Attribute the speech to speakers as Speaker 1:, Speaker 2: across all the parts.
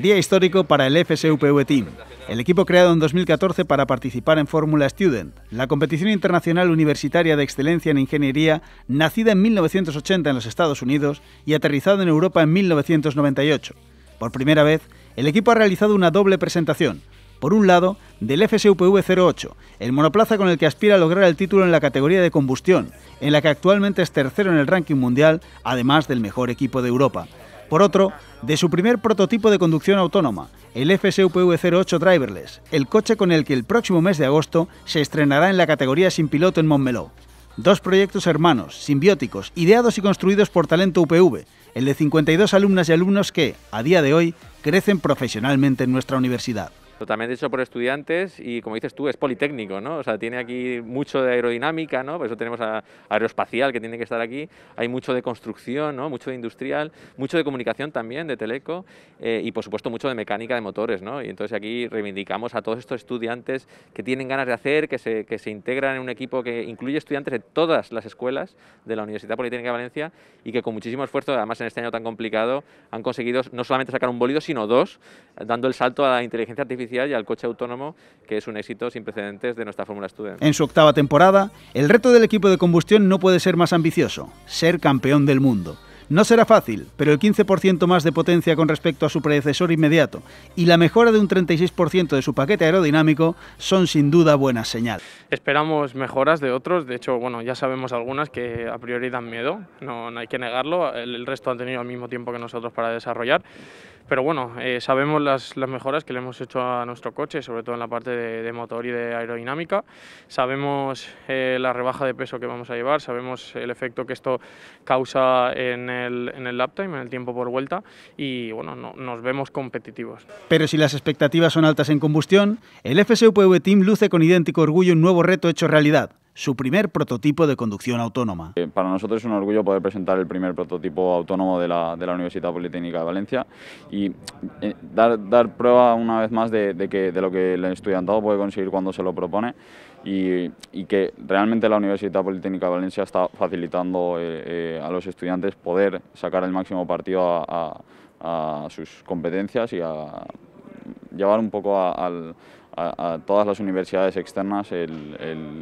Speaker 1: Día histórico para el FSUPV Team, el equipo creado en 2014 para participar en Fórmula Student, la competición internacional universitaria de excelencia en ingeniería nacida en 1980 en los Estados Unidos y aterrizada en Europa en 1998. Por primera vez, el equipo ha realizado una doble presentación. Por un lado, del FSUPV 08, el monoplaza con el que aspira a lograr el título en la categoría de combustión, en la que actualmente es tercero en el ranking mundial, además del mejor equipo de Europa por otro, de su primer prototipo de conducción autónoma, el FSUPV08 Driverless, el coche con el que el próximo mes de agosto se estrenará en la categoría sin piloto en Montmeló. Dos proyectos hermanos, simbióticos, ideados y construidos por Talento UPV, el de 52 alumnas y alumnos que, a día de hoy, crecen profesionalmente en nuestra universidad.
Speaker 2: Totalmente hecho por estudiantes y como dices tú, es politécnico, ¿no? O sea, tiene aquí mucho de aerodinámica, ¿no? Por eso tenemos a aeroespacial que tiene que estar aquí, hay mucho de construcción, ¿no? Mucho de industrial, mucho de comunicación también, de teleco eh, y por supuesto mucho de mecánica de motores, ¿no? Y entonces aquí reivindicamos a todos estos estudiantes que tienen ganas de hacer, que se, que se integran en un equipo que incluye estudiantes de todas las escuelas de la Universidad Politécnica de Valencia y que con muchísimo esfuerzo, además en este año tan complicado, han conseguido no solamente sacar un bolido, sino dos, dando el salto a la inteligencia artificial y al coche autónomo, que es un éxito sin precedentes de nuestra Fórmula Student. En su
Speaker 1: octava temporada, el reto del equipo de combustión no puede ser más ambicioso, ser campeón del mundo. No será fácil, pero el 15% más de potencia con respecto a su predecesor inmediato y la mejora de un 36% de su paquete aerodinámico son sin duda buenas señales.
Speaker 3: Esperamos mejoras de otros, de hecho, bueno, ya sabemos algunas que a priori dan miedo, no, hay que negarlo, el, el resto han tenido el mismo tiempo que nosotros para desarrollar pero bueno, eh, sabemos las, mejoras que le hemos hecho a nuestro coche, sobre todo en la parte de, motor y de aerodinámica. Sabemos eh, la rebaja de peso que vamos a llevar, sabemos el efecto que esto causa en el, en lap en el tiempo por vuelta, y bueno, nos vemos competitivos.
Speaker 1: Pero si las expectativas son altas en combustión, el FSUPV Team luce con idéntico orgullo un nuevo reto hecho realidad su primer prototipo de conducción autónoma.
Speaker 4: Eh, para nosotros es un orgullo poder presentar el primer prototipo autónomo de la, Universidad Politécnica de Valencia y eh, dar, dar prueba una vez más de, que, de lo que el estudiantado puede conseguir cuando se lo propone y, que realmente la Universidad Politécnica de Valencia está facilitando eh, a los estudiantes poder sacar el máximo partido a, sus competencias y a llevar un poco al a, todas las universidades externas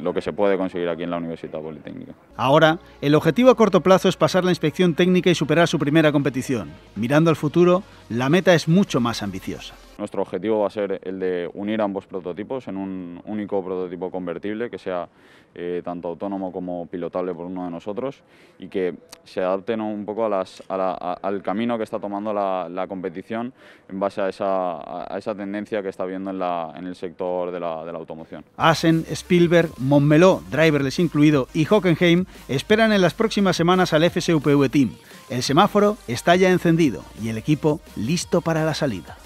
Speaker 4: lo que se puede conseguir
Speaker 1: aquí en la Universidad Politécnica. Ahora, el objetivo a corto plazo es pasar la inspección técnica y superar su primera competición. Mirando al futuro, la meta es mucho más ambiciosa. Nuestro objetivo va a
Speaker 4: ser el de unir ambos prototipos en un único prototipo convertible que sea eh, tanto autónomo como pilotable por uno de nosotros y que se adapten un poco a al camino que está tomando la, competición en base a esa, tendencia que está viendo en, el sector de la, automoción.
Speaker 1: Asen, Spielberg, Montmeló, Driverless incluido y Hockenheim esperan en las próximas semanas al FSUPV Team. El semáforo está ya encendido y el equipo listo para la salida.